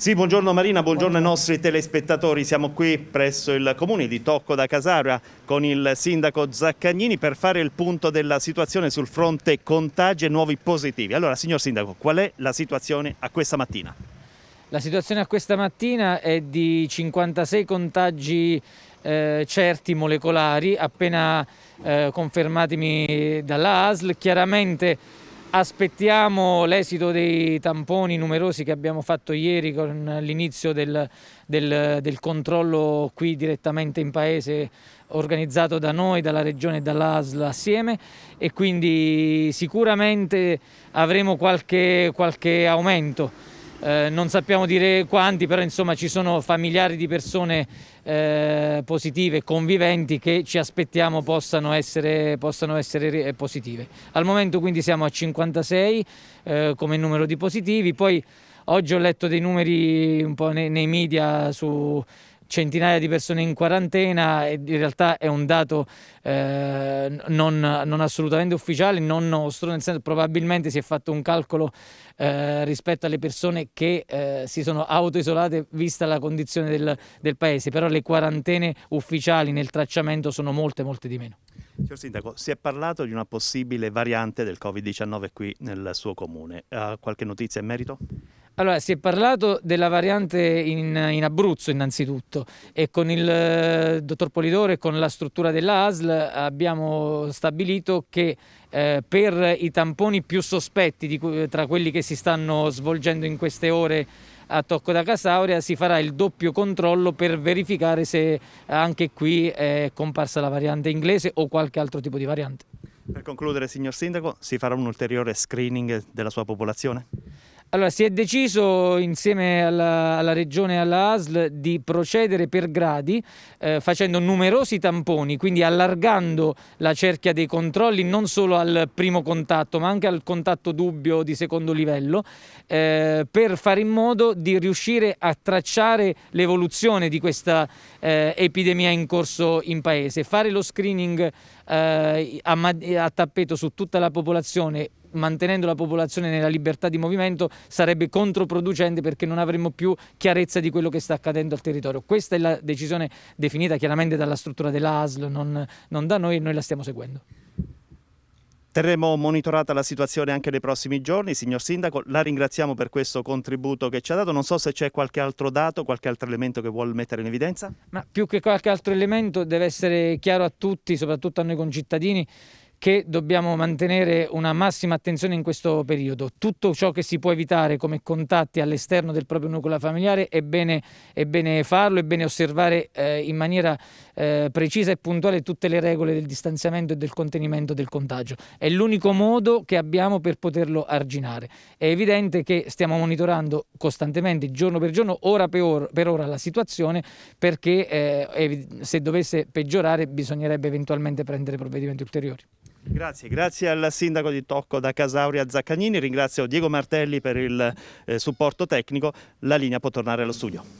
Sì, buongiorno Marina, buongiorno, buongiorno ai nostri telespettatori. Siamo qui presso il comune di Tocco da Casara con il sindaco Zaccagnini per fare il punto della situazione sul fronte contagi e nuovi positivi. Allora, signor sindaco, qual è la situazione a questa mattina? La situazione a questa mattina è di 56 contagi eh, certi molecolari appena eh, confermatimi dalla ASL. Chiaramente Aspettiamo l'esito dei tamponi numerosi che abbiamo fatto ieri con l'inizio del, del, del, controllo qui direttamente in paese organizzato da noi, dalla Regione e dall'ASL assieme e quindi sicuramente avremo qualche, qualche aumento. Eh, non sappiamo dire quanti, però insomma ci sono familiari di persone eh, positive, conviventi che ci aspettiamo possano essere, possano essere eh, positive. Al momento quindi siamo a 56 eh, come numero di positivi, poi oggi ho letto dei numeri un po' nei, nei media su centinaia di persone in quarantena, in realtà è un dato eh, non, non, assolutamente ufficiale, non nostro, nel senso probabilmente si è fatto un calcolo eh, rispetto alle persone che eh, si sono autoisolate vista la condizione del, del paese, però le quarantene ufficiali nel tracciamento sono molte, molte di meno. Signor Sindaco, si è parlato di una possibile variante del Covid-19 qui nel suo comune, ha qualche notizia in merito? Allora, si è parlato della variante in, in Abruzzo innanzitutto e con il eh, dottor Polidore e con la struttura della ASL abbiamo stabilito che eh, per i tamponi più sospetti di, tra quelli che si stanno svolgendo in queste ore a Tocco da Casauria si farà il doppio controllo per verificare se anche qui è comparsa la variante inglese o qualche altro tipo di variante. Per concludere, signor Sindaco, si farà un ulteriore screening della sua popolazione? Allora, si è deciso insieme alla, alla Regione e alla ASL di procedere per gradi eh, facendo numerosi tamponi, quindi allargando la cerchia dei controlli non solo al primo contatto ma anche al contatto dubbio di secondo livello eh, per fare in modo di riuscire a tracciare l'evoluzione di questa eh, epidemia in corso in paese, fare lo screening eh, a, a tappeto su tutta la popolazione mantenendo la popolazione nella libertà di movimento sarebbe controproducente perché non avremmo più chiarezza di quello che sta accadendo al territorio. Questa è la decisione definita chiaramente dalla struttura dell'ASL, non, non da noi e noi la stiamo seguendo. Terremo monitorata la situazione anche nei prossimi giorni. Signor Sindaco, la ringraziamo per questo contributo che ci ha dato. Non so se c'è qualche altro dato, qualche altro elemento che vuole mettere in evidenza. Ma più che qualche altro elemento deve essere chiaro a tutti, soprattutto a noi concittadini, che dobbiamo mantenere una massima attenzione in questo periodo. Tutto ciò che si può evitare come contatti all'esterno del proprio nucleo familiare è bene, è bene farlo, è bene osservare eh, in maniera eh, precisa e puntuale tutte le regole del distanziamento e del contenimento del contagio. È l'unico modo che abbiamo per poterlo arginare. È evidente che stiamo monitorando costantemente, giorno per giorno, ora per ora, per ora la situazione perché eh, se dovesse peggiorare bisognerebbe eventualmente prendere provvedimenti ulteriori. Grazie, grazie al sindaco di Tocco da Casauria Zaccagnini, ringrazio Diego Martelli per il eh, supporto tecnico, la linea può tornare allo studio.